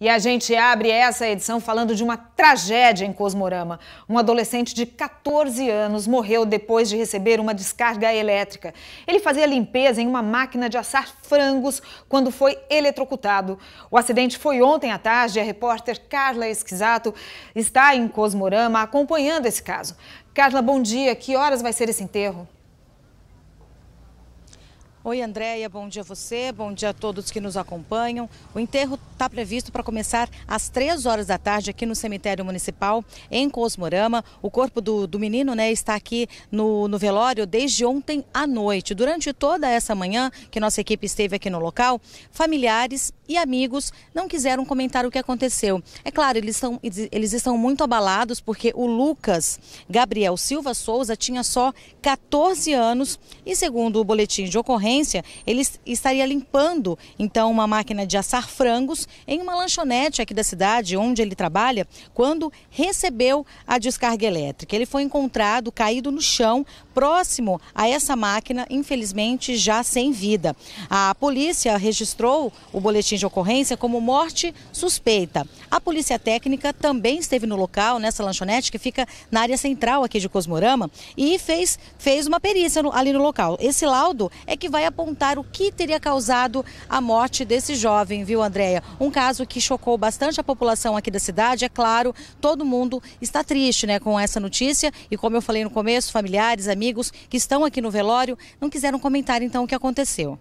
E a gente abre essa edição falando de uma tragédia em Cosmorama. Um adolescente de 14 anos morreu depois de receber uma descarga elétrica. Ele fazia limpeza em uma máquina de assar frangos quando foi eletrocutado. O acidente foi ontem à tarde. A repórter Carla Esquisato está em Cosmorama acompanhando esse caso. Carla, bom dia. Que horas vai ser esse enterro? Oi, Andréia, bom dia a você, bom dia a todos que nos acompanham. O enterro está previsto para começar às três horas da tarde aqui no cemitério municipal, em Cosmorama. O corpo do, do menino né, está aqui no, no velório desde ontem à noite. Durante toda essa manhã que nossa equipe esteve aqui no local, familiares e amigos não quiseram comentar o que aconteceu. É claro, eles, são, eles estão muito abalados porque o Lucas Gabriel Silva Souza tinha só 14 anos e, segundo o boletim de ocorrência, ocorrência, ele estaria limpando então uma máquina de assar frangos em uma lanchonete aqui da cidade onde ele trabalha, quando recebeu a descarga elétrica. Ele foi encontrado caído no chão, próximo a essa máquina, infelizmente já sem vida. A polícia registrou o boletim de ocorrência como morte suspeita. A polícia técnica também esteve no local, nessa lanchonete que fica na área central aqui de Cosmorama, e fez, fez uma perícia no, ali no local. Esse laudo é que vai apontar o que teria causado a morte desse jovem, viu, Andréia? Um caso que chocou bastante a população aqui da cidade, é claro, todo mundo está triste né, com essa notícia e, como eu falei no começo, familiares, amigos amigos que estão aqui no velório não quiseram comentar então o que aconteceu.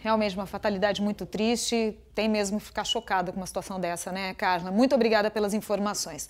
Realmente uma fatalidade muito triste. Tem mesmo ficar chocado com uma situação dessa, né, Carla? Muito obrigada pelas informações.